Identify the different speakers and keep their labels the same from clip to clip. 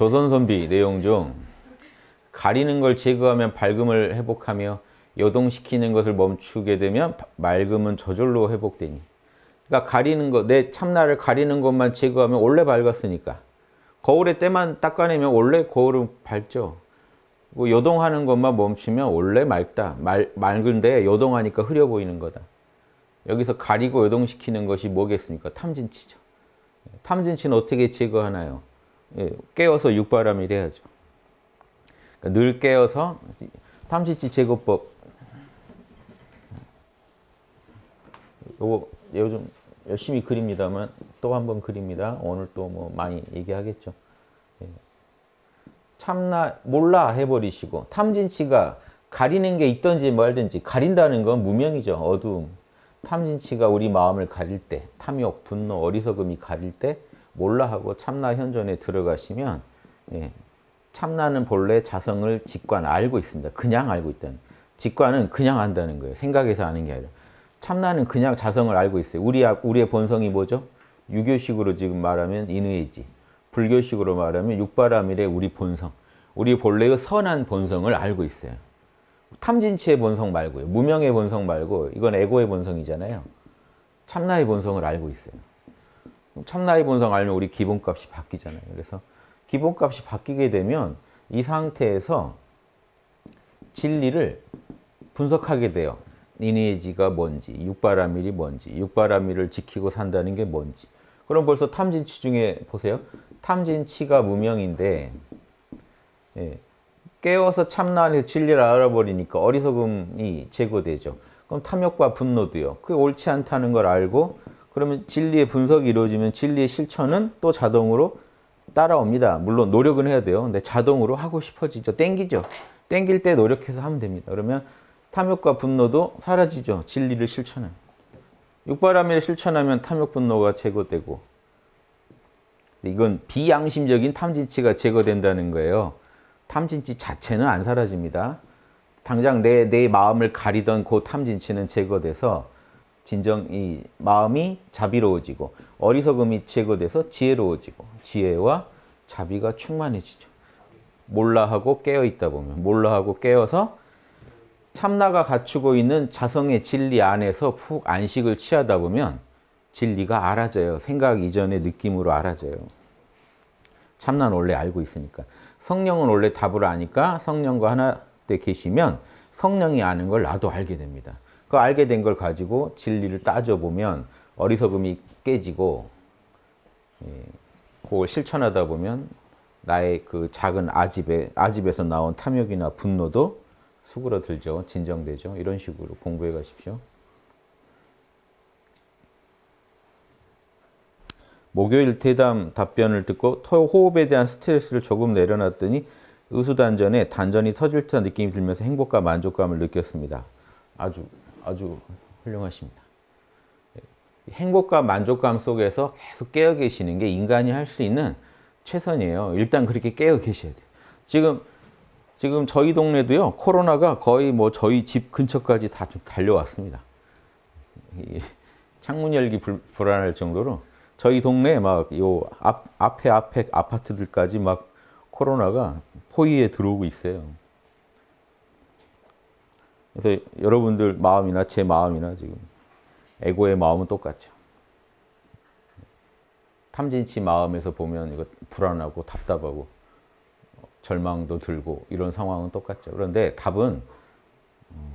Speaker 1: 조선선비 내용 중 가리는 걸 제거하면 밝음을 회복하며 여동시키는 것을 멈추게 되면 맑음은 저절로 회복되니 그러니까 가리는 것, 내 참나를 가리는 것만 제거하면 원래 밝았으니까 거울에 때만 닦아내면 원래 거울은 밝죠 뭐 요동하는 것만 멈추면 원래 맑다 말, 맑은데 요동하니까 흐려 보이는 거다 여기서 가리고 요동시키는 것이 뭐겠습니까? 탐진치죠 탐진치는 어떻게 제거하나요? 예, 깨어서 육바람이 해야죠. 그러니까 늘 깨어서 탐지치 제거법 요거 요즘 열심히 그립니다만 또 한 번 그립니다. 오늘 또 뭐 많이 얘기하겠죠. 예. 참나 몰라 해버리시고 탐진치가 가리는 게 있든지 말든지 가린다는 건 무명이죠. 어두움. 탐진치가 우리 마음을 가릴 때 탐욕, 분노, 어리석음이 가릴 때 몰라 하고 참나 현존에 들어가시면 예, 참나는 본래 자성을 직관 알고 있습니다. 그냥 알고 있다는. 직관은 그냥 안다는 거예요. 생각해서 아는 게 아니라. 참나는 그냥 자성을 알고 있어요. 우리, 우리의 본성이 뭐죠? 유교식으로 지금 말하면 인의지. 불교식으로 말하면 육바라밀의 우리 본성. 우리 본래의 선한 본성을 알고 있어요. 탐진치의 본성 말고요. 무명의 본성 말고 이건 에고의 본성이잖아요. 참나의 본성을 알고 있어요. 참나의 본성 알면 우리 기본값이 바뀌잖아요. 그래서 기본값이 바뀌게 되면 이 상태에서 진리를 분석하게 돼요. 이니에지가 뭔지, 육바라밀이 뭔지, 육바라밀을 지키고 산다는 게 뭔지. 그럼 벌써 탐진치 중에 보세요. 탐진치가 무명인데 예, 깨워서 참나 안에서 진리를 알아버리니까 어리석음이 제거되죠. 그럼 탐욕과 분노도요. 그게 옳지 않다는 걸 알고 그러면 진리의 분석이 이루어지면 진리의 실천은 또 자동으로 따라옵니다. 물론 노력은 해야 돼요. 근데 자동으로 하고 싶어지죠. 땡기죠. 땡길 때 노력해서 하면 됩니다. 그러면 탐욕과 분노도 사라지죠. 진리를 실천하육바람을 실천하면 탐욕 분노가 제거되고 이건 비양심적인 탐진치가 제거된다는 거예요. 탐진치 자체는 안 사라집니다. 당장 내, 내 마음을 가리던 그 탐진치는 제거돼서 진정 이 마음이 자비로워지고 어리석음이 제거돼서 지혜로워지고 지혜와 자비가 충만해지죠. 몰라하고 깨어 있다 보면 몰라하고 깨어서 참나가 갖추고 있는 자성의 진리 안에서 푹 안식을 취하다 보면 진리가 알아져요. 생각 이전의 느낌으로 알아져요. 참나는 원래 알고 있으니까. 성령은 원래 답을 아니까 성령과 하나 때 계시면 성령이 아는 걸 나도 알게 됩니다. 그 알게 된 걸 가지고 진리를 따져보면 어리석음이 깨지고 예, 그걸 실천하다 보면 나의 그 작은 아집에, 아집에서 나온 탐욕이나 분노도 수그러들죠. 진정되죠. 이런 식으로 공부해 가십시오. 목요일 대담 답변을 듣고 호흡에 대한 스트레스를 조금 내려놨더니 의수단전에 단전이 터질 듯한 느낌이 들면서 행복과 만족감을 느꼈습니다. 아주 아주 훌륭하십니다. 예, 행복과 만족감 속에서 계속 깨어 계시는 게 인간이 할 수 있는 최선이에요. 일단 그렇게 깨어 계셔야 돼요. 지금 지금 저희 동네도요. 코로나가 거의 뭐 저희 집 근처까지 다 좀 달려왔습니다. 창문 열기 불, 불안할 정도로 저희 동네 막요 앞에 앞에 아파트들까지 막 코로나가 포위에 들어오고 있어요. 그래서 여러분들 마음이나 제 마음이나 지금 에고의 마음은 똑같죠. 탐진치 마음에서 보면 이거 불안하고 답답하고 절망도 들고 이런 상황은 똑같죠. 그런데 답은 음,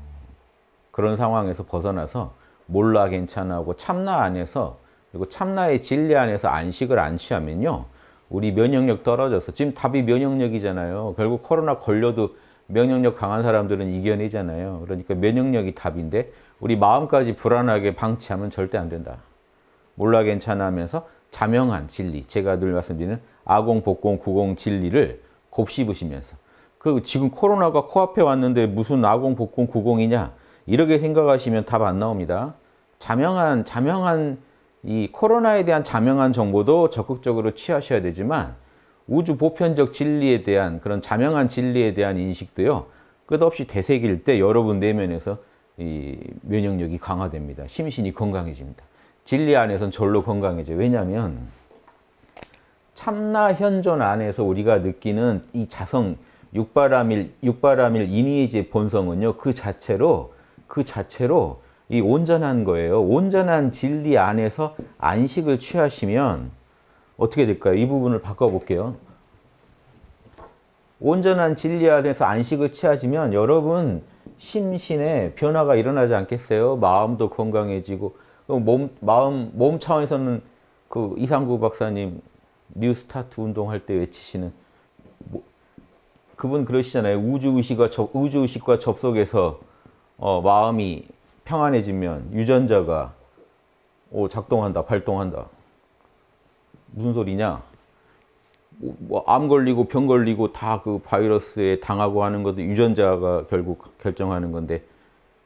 Speaker 1: 그런 상황에서 벗어나서 몰라 괜찮아고 참나 안에서 그리고 참나의 진리 안에서 안식을 안 취하면요. 우리 면역력 떨어져서 지금 답이 면역력이잖아요. 결국 코로나 걸려도 면역력 강한 사람들은 이겨내잖아요. 그러니까 면역력이 답인데 우리 마음까지 불안하게 방치하면 절대 안 된다. 몰라 괜찮아 하면서 자명한 진리, 제가 늘 말씀드리는 아공, 복공, 구공 진리를 곱씹으시면서 그 지금 코로나가 코앞에 왔는데 무슨 아공, 복공, 구공이냐 이렇게 생각하시면 답 안 나옵니다. 자명한, 자명한 이 코로나에 대한 자명한 정보도 적극적으로 취하셔야 되지만 우주 보편적 진리에 대한 그런 자명한 진리에 대한 인식도요. 끝없이 되새길 때 여러분 내면에서 이 면역력이 강화됩니다. 심신이 건강해집니다. 진리 안에선 절로 건강해져요. 왜냐하면 참나 현존 안에서 우리가 느끼는 이 자성, 육바람일, 육바람일 인의의 본성은요. 그 자체로, 그 자체로 이 온전한 거예요. 온전한 진리 안에서 안식을 취하시면 어떻게 될까요? 이 부분을 바꿔볼게요. 온전한 진리 안에서 안식을 취하시면 여러분 심신에 변화가 일어나지 않겠어요? 마음도 건강해지고 그 몸, 마음, 몸 차원에서는 그 이상구 박사님 뉴스타트 운동할 때 외치시는 뭐, 그분 그러시잖아요. 우주의식과, 우주의식과 접속해서 어, 마음이 평안해지면 유전자가 오, 작동한다, 발동한다. 무슨 소리냐? 뭐암 뭐 걸리고 병 걸리고 다 그 바이러스에 당하고 하는 것도 유전자가 결국 결정하는 건데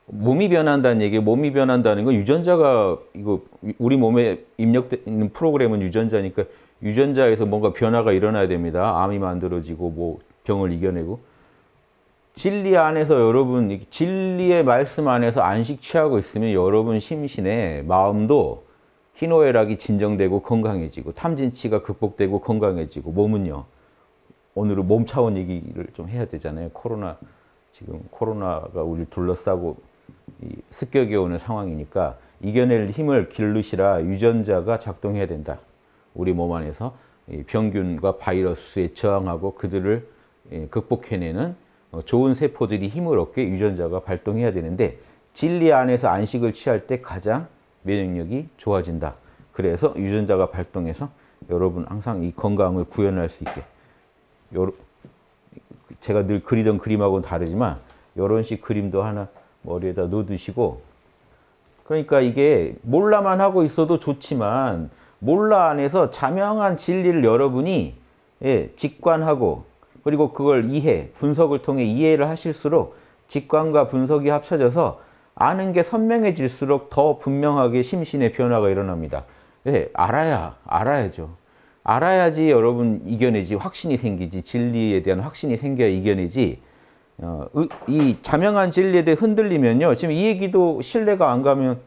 Speaker 1: 몸이 변한다는 얘기, 몸이 변한다는 건 유전자가 이거 우리 몸에 입력되는 프로그램은 유전자니까 유전자에서 뭔가 변화가 일어나야 됩니다. 암이 만들어지고 뭐 병을 이겨내고 진리 안에서 여러분 진리의 말씀 안에서 안식 취하고 있으면 여러분 심신에 마음도 희노애락이 진정되고 건강해지고 탐진치가 극복되고 건강해지고 몸은요. 오늘은 몸 차원 얘기를 좀 해야 되잖아요. 코로나 지금 코로나가 우리 둘러싸고 습격이 오는 상황이니까 이겨낼 힘을 길르시라 유전자가 작동해야 된다. 우리 몸 안에서 병균과 바이러스에 저항하고 그들을 예, 극복해내는 어, 좋은 세포들이 힘을 얻게 유전자가 발동해야 되는데 진리 안에서 안식을 취할 때 가장 면역력이 좋아진다. 그래서 유전자가 발동해서 여러분 항상 이 건강을 구현할 수 있게 요러, 제가 늘 그리던 그림하고는 다르지만 이런 식 그림도 하나 머리에다 놓으시고 그러니까 이게 몰라만 하고 있어도 좋지만 몰라 안에서 자명한 진리를 여러분이 예, 직관하고 그리고 그걸 이해, 분석을 통해 이해를 하실수록 직관과 분석이 합쳐져서 아는 게 선명해질수록 더 분명하게 심신의 변화가 일어납니다. 네, 알아야, 알아야죠. 알아야지 여러분 이겨내지, 확신이 생기지, 진리에 대한 확신이 생겨야 이겨내지, 어, 이 자명한 진리에 대해 흔들리면요. 지금 이 얘기도 신뢰가 안 가면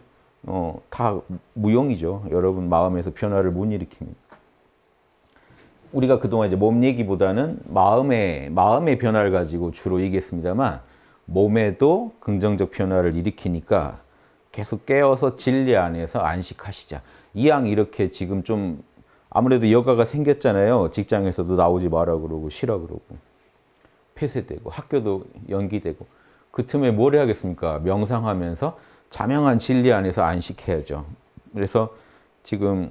Speaker 1: 어, 다 무용이죠. 여러분 마음에서 변화를 못 일으킵니다. 우리가 그동안 이제 몸 얘기보다는 마음의, 마음의 변화를 가지고 주로 얘기했습니다만 몸에도 긍정적 변화를 일으키니까 계속 깨어서 진리 안에서 안식하시자. 이왕 이렇게 지금 좀 아무래도 여가가 생겼잖아요. 직장에서도 나오지 마라 그러고 싫어 그러고 폐쇄되고 학교도 연기되고 그 틈에 뭘 해야겠습니까? 명상하면서 자명한 진리 안에서 안식해야죠. 그래서 지금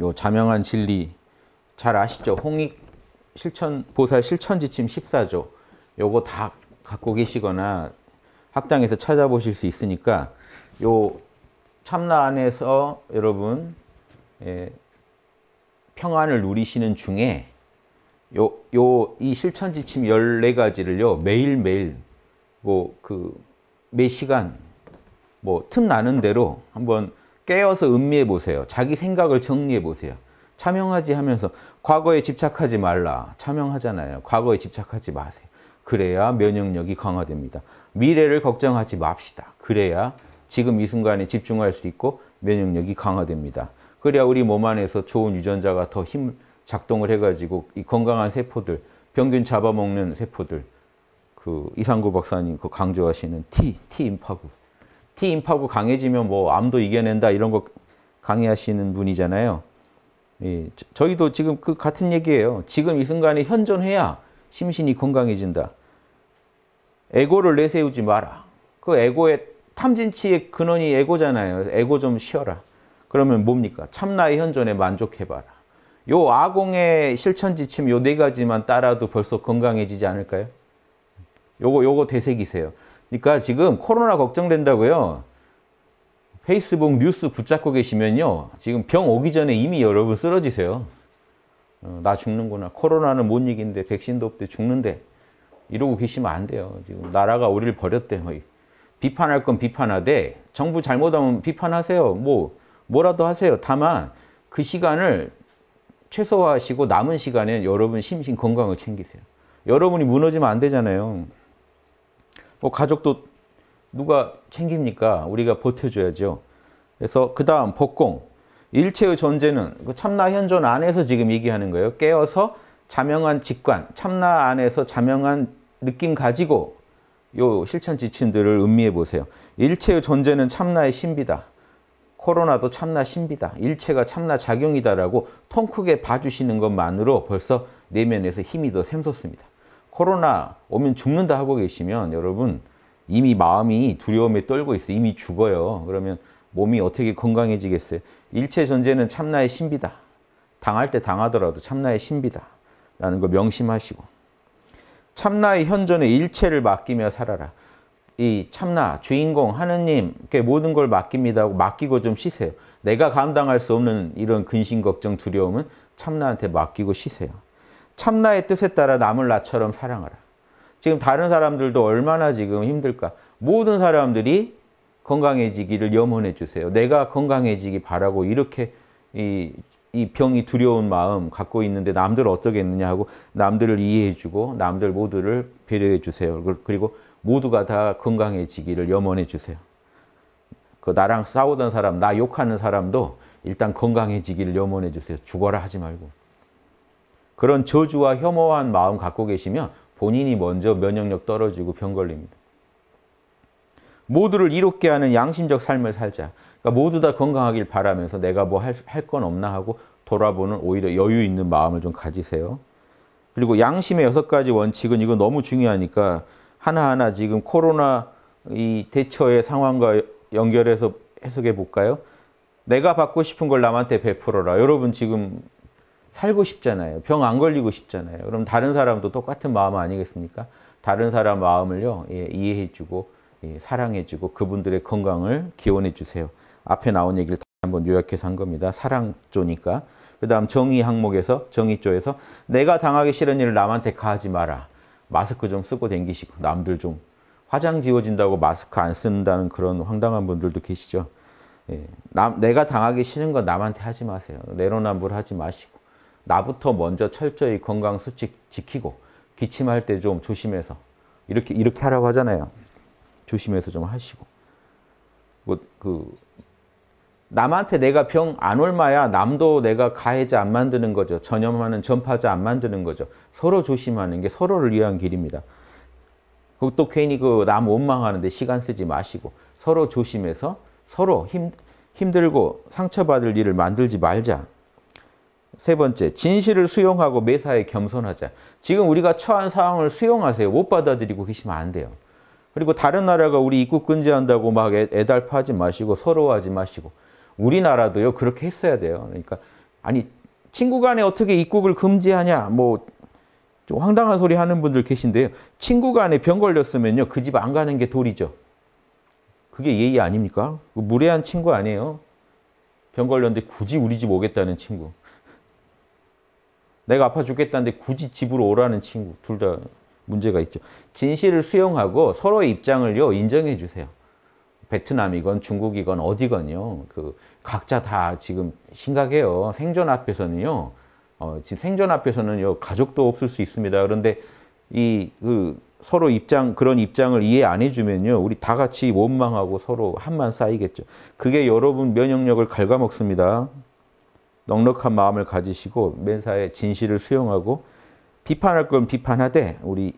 Speaker 1: 요 자명한 진리 잘 아시죠? 홍익 실천 보살 실천 지침 14조 요거 다 갖고 계시거나 학당에서 찾아보실 수 있으니까 요 참나 안에서 여러분 예, 평안을 누리시는 중에 요 요 이 실천 지침 14가지를요. 매일매일 뭐 그매 시간 뭐틈 나는 대로 한번 깨어서 음미해 보세요. 자기 생각을 정리해 보세요. 참여하지 하면서 과거에 집착하지 말라. 참여하잖아요. 과거에 집착하지 마세요. 그래야 면역력이 강화됩니다. 미래를 걱정하지 맙시다. 그래야 지금 이 순간에 집중할 수 있고 면역력이 강화됩니다. 그래야 우리 몸 안에서 좋은 유전자가 더힘을 작동을 해가지고 이 건강한 세포들, 병균 잡아먹는 세포들, 그 이상구 박사님 그 강조하시는 T, T 인파구 T 인파구 강해지면 뭐 암도 이겨낸다 이런 거 강의하시는 분이잖아요. 예, 저희도 지금 그 같은 얘기예요. 지금 이 순간에 현존해야 심신이 건강해진다. 에고를 내세우지 마라. 그 에고의 탐진치의 근원이 에고잖아요. 에고 좀 쉬어라. 그러면 뭡니까? 참나의 현존에 만족해봐라. 요 아공의 실천지침 요 네 가지만 따라도 벌써 건강해지지 않을까요? 요거 요거 되새기세요. 그러니까 지금 코로나 걱정된다고요. 페이스북 뉴스 붙잡고 계시면요. 지금 병 오기 전에 이미 여러분 쓰러지세요. 어, 나 죽는구나. 코로나는 못 이긴데 백신도 없대 죽는데 이러고 계시면 안 돼요. 지금 나라가 우리를 버렸대. 비판할 건 비판하되 정부 잘못하면 비판하세요. 뭐 뭐라도 하세요. 다만 그 시간을 최소화하시고 남은 시간에 여러분 심신 건강을 챙기세요. 여러분이 무너지면 안 되잖아요. 뭐 가족도 누가 챙깁니까? 우리가 버텨줘야죠. 그래서 그 다음 법공. 일체의 존재는 그 참나 현존 안에서 지금 얘기하는 거예요. 깨어서 자명한 직관, 참나 안에서 자명한 느낌 가지고 요 실천 지침들을 음미해 보세요. 일체의 존재는 참나의 신비다. 코로나도 참나 신비다. 일체가 참나 작용이다라고 통 크게 봐주시는 것만으로 벌써 내면에서 힘이 더 샘솟습니다. 코로나 오면 죽는다 하고 계시면 여러분 이미 마음이 두려움에 떨고 있어요. 이미 죽어요. 그러면 몸이 어떻게 건강해지겠어요? 일체 존재는 참나의 신비다. 당할 때 당하더라도 참나의 신비다. 라는 걸 명심하시고 참나의 현존의 일체를 맡기며 살아라. 이 참나, 주인공, 하느님께 모든 걸 맡깁니다 하고 맡기고 좀 쉬세요. 내가 감당할 수 없는 이런 근심, 걱정, 두려움은 참나한테 맡기고 쉬세요. 참나의 뜻에 따라 남을 나처럼 사랑하라. 지금 다른 사람들도 얼마나 지금 힘들까. 모든 사람들이 건강해지기를 염원해 주세요. 내가 건강해지기 바라고 이렇게 이이 병이 두려운 마음 갖고 있는데 남들 어쩌겠느냐 하고 남들을 이해해주고 남들 모두를 배려해 주세요. 그리고 모두가 다 건강해지기를 염원해 주세요. 그 나랑 싸우던 사람, 나 욕하는 사람도 일단 건강해지기를 염원해 주세요. 죽어라 하지 말고. 그런 저주와 혐오한 마음 갖고 계시면 본인이 먼저 면역력 떨어지고 병 걸립니다. 모두를 이롭게 하는 양심적 삶을 살자. 그러니까 모두 다 건강하길 바라면서 내가 뭐 할 건 없나 하고 돌아보는 오히려 여유 있는 마음을 좀 가지세요. 그리고 양심의 여섯 가지 원칙은 이거 너무 중요하니까 하나하나 지금 코로나 이 대처의 상황과 연결해서 해석해 볼까요? 내가 받고 싶은 걸 남한테 베풀어라. 여러분 지금 살고 싶잖아요. 병 안 걸리고 싶잖아요. 그럼 다른 사람도 똑같은 마음 아니겠습니까? 다른 사람 마음을요, 예, 이해해주고, 예, 사랑해주고, 그분들의 건강을 기원해주세요. 앞에 나온 얘기를 한번 요약해서 한 겁니다. 사랑조니까. 그 다음 정의 항목에서 정의조에서 내가 당하기 싫은 일을 남한테 가하지 마라. 마스크 좀 쓰고 댕기시고 남들 좀 화장 지워진다고 마스크 안 쓴다는 그런 황당한 분들도 계시죠. 예. 남, 내가 당하기 싫은 건 남한테 하지 마세요. 내로남불 하지 마시고 나부터 먼저 철저히 건강 수칙 지키고 기침할 때 좀 조심해서 이렇게 이렇게 하라고 하잖아요. 조심해서 좀 하시고 뭐, 그, 그 남한테 내가 병 안얼마야 남도 내가 가해자 안 만드는 거죠. 전염하는 전파자 안 만드는 거죠. 서로 조심하는 게 서로를 위한 길입니다. 그것도 괜히 그 남 원망하는데 시간 쓰지 마시고 서로 조심해서 서로 힘, 힘들고 상처받을 일을 만들지 말자. 세 번째, 진실을 수용하고 매사에 겸손하자. 지금 우리가 처한 상황을 수용하세요. 못 받아들이고 계시면 안 돼요. 그리고 다른 나라가 우리 입국 근지한다고막 애달파하지 마시고 서러워하지 마시고 우리나라도요 그렇게 했어야 돼요. 그러니까 아니 친구 간에 어떻게 입국을 금지하냐 뭐 좀 황당한 소리 하는 분들 계신데요. 친구 간에 병 걸렸으면요 그 집 안 가는 게 도리죠. 그게 예의 아닙니까? 그 무례한 친구 아니에요. 병 걸렸는데 굳이 우리 집 오겠다는 친구. 내가 아파 죽겠다는데 굳이 집으로 오라는 친구. 둘 다 문제가 있죠. 진실을 수용하고 서로의 입장을요 인정해 주세요. 베트남이건 중국이건 어디건요. 그 각자 다 지금 심각해요. 생존 앞에서는요. 어, 지금 생존 앞에서는요. 가족도 없을 수 있습니다. 그런데 이그 서로 입장 그런 입장을 이해 안 해주면요. 우리 다 같이 원망하고 서로 한만 쌓이겠죠. 그게 여러분 면역력을 갉아먹습니다. 넉넉한 마음을 가지시고 맨사의 진실을 수용하고 비판할 건 비판하되 우리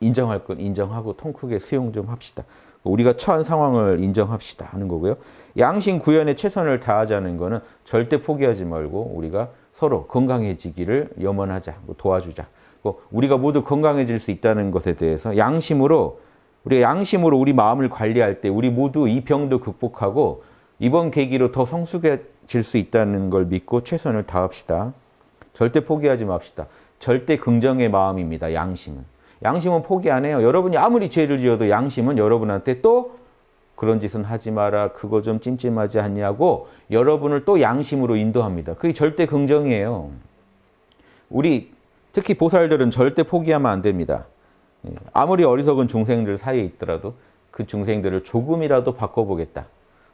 Speaker 1: 인정할 건 인정하고 통 크게 수용 좀 합시다. 우리가 처한 상황을 인정합시다 하는 거고요. 양심 구현에 최선을 다하자는 거는 절대 포기하지 말고 우리가 서로 건강해지기를 염원하자, 뭐 도와주자. 뭐 우리가 모두 건강해질 수 있다는 것에 대해서 양심으로 우리가 양심으로 우리 마음을 관리할 때 우리 모두 이 병도 극복하고 이번 계기로 더 성숙해질 수 있다는 걸 믿고 최선을 다합시다. 절대 포기하지 맙시다. 절대 긍정의 마음입니다. 양심은. 양심은 포기 안 해요. 여러분이 아무리 죄를 지어도 양심은 여러분한테 또 그런 짓은 하지 마라. 그거 좀 찜찜하지 않냐고 여러분을 또 양심으로 인도합니다. 그게 절대 긍정이에요. 우리 특히 보살들은 절대 포기하면 안 됩니다. 예, 아무리 어리석은 중생들 사이에 있더라도 그 중생들을 조금이라도 바꿔보겠다.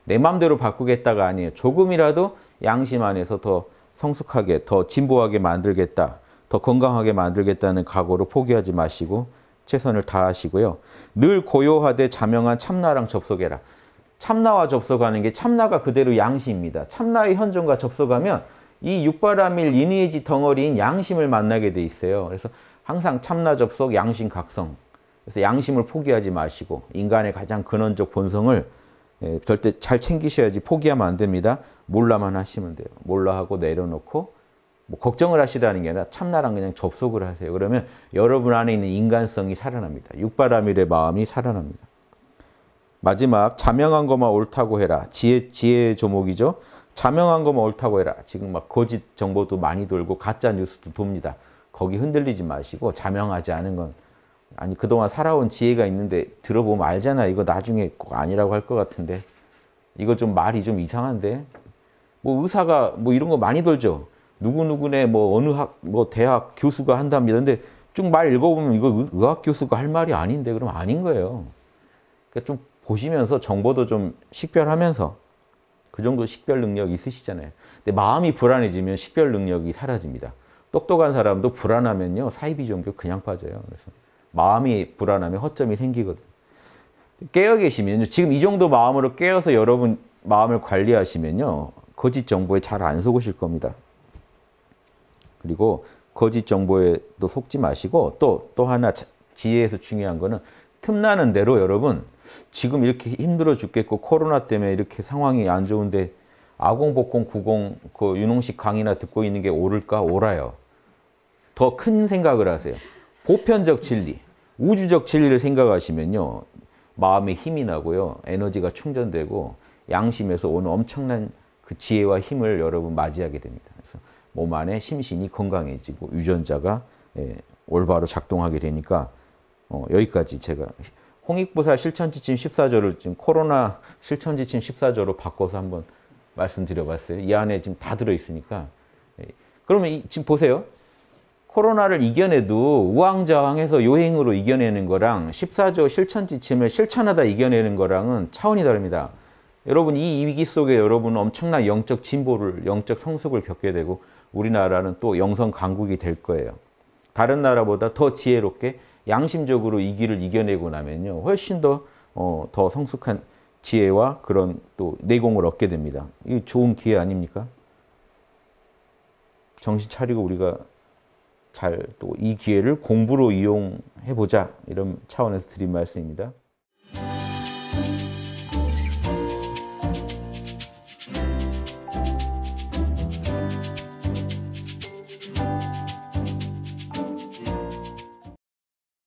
Speaker 1: 내 마음대로 바꾸겠다가 아니에요. 조금이라도 양심 안에서 더 성숙하게, 더 진보하게 만들겠다. 더 건강하게 만들겠다는 각오로 포기하지 마시고 최선을 다하시고요. 늘 고요하되 자명한 참나랑 접속해라. 참나와 접속하는 게 참나가 그대로 양심입니다. 참나의 현존과 접속하면 이 육바라밀 리니에지 덩어리인 양심을 만나게 돼 있어요. 그래서 항상 참나 접속, 양심 각성. 그래서 양심을 포기하지 마시고 인간의 가장 근원적 본성을 예, 절대 잘 챙기셔야지 포기하면 안 됩니다. 몰라만 하시면 돼요. 몰라하고 내려놓고 뭐 걱정을 하시라는 게 아니라 참나랑 그냥 접속을 하세요. 그러면 여러분 안에 있는 인간성이 살아납니다. 육바라밀의 마음이 살아납니다. 마지막 자명한 것만 옳다고 해라. 지혜 지혜의 조목이죠. 자명한 것만 옳다고 해라. 지금 막 거짓 정보도 많이 돌고 가짜 뉴스도 돕니다. 거기 흔들리지 마시고 자명하지 않은 건 아니 그동안 살아온 지혜가 있는데 들어보면 알잖아. 이거 나중에 꼭 아니라고 할 것 같은데. 이거 좀 말이 좀 이상한데. 뭐 의사가 뭐 이런 거 많이 돌죠. 누구누구네 뭐 어느 학, 뭐 대학 교수가 한답니다. 근데 쭉 말 읽어보면 이거 의학 교수가 할 말이 아닌데 그럼 아닌 거예요. 그러니까 좀 보시면서 정보도 좀 식별하면서 그 정도 식별 능력 있으시잖아요. 근데 마음이 불안해지면 식별 능력이 사라집니다. 똑똑한 사람도 불안하면요. 사이비 종교 그냥 빠져요. 그래서 마음이 불안하면 허점이 생기거든요. 깨어 계시면 지금 이 정도 마음으로 깨어서 여러분 마음을 관리하시면요. 거짓 정보에 잘 안 속으실 겁니다. 그리고 거짓 정보에도 속지 마시고 또, 또 하나 지혜에서 중요한 거는 틈나는 대로 여러분 지금 이렇게 힘들어 죽겠고 코로나 때문에 이렇게 상황이 안 좋은데 아공복공 구공 그 윤홍식 강의나 듣고 있는 게 옳을까? 옳아요. 더 큰 생각을 하세요. 보편적 진리, 우주적 진리를 생각하시면요. 마음에 힘이 나고요. 에너지가 충전되고 양심에서 오는 엄청난 그 지혜와 힘을 여러분 맞이하게 됩니다. 그래서 몸 안에 심신이 건강해지고 유전자가 예, 올바로 작동하게 되니까 어, 여기까지 제가 홍익보살 실천지침 14조를 지금 코로나 실천지침 14조로 바꿔서 한번 말씀드려봤어요. 이 안에 지금 다 들어있으니까. 예. 그러면 이, 지금 보세요. 코로나를 이겨내도 우왕좌왕해서 요행으로 이겨내는 거랑 14조 실천지침을 실천하다 이겨내는 거랑은 차원이 다릅니다. 여러분 이 위기 속에 여러분은 엄청난 영적 진보를, 영적 성숙을 겪게 되고 우리나라는 또 영성 강국이 될 거예요. 다른 나라보다 더 지혜롭게 양심적으로 이 길을 이겨내고 나면요. 훨씬 더, 어, 더 성숙한 지혜와 그런 또 내공을 얻게 됩니다. 이 좋은 기회 아닙니까? 정신 차리고 우리가 잘 또 이 기회를 공부로 이용해보자 이런 차원에서 드린 말씀입니다.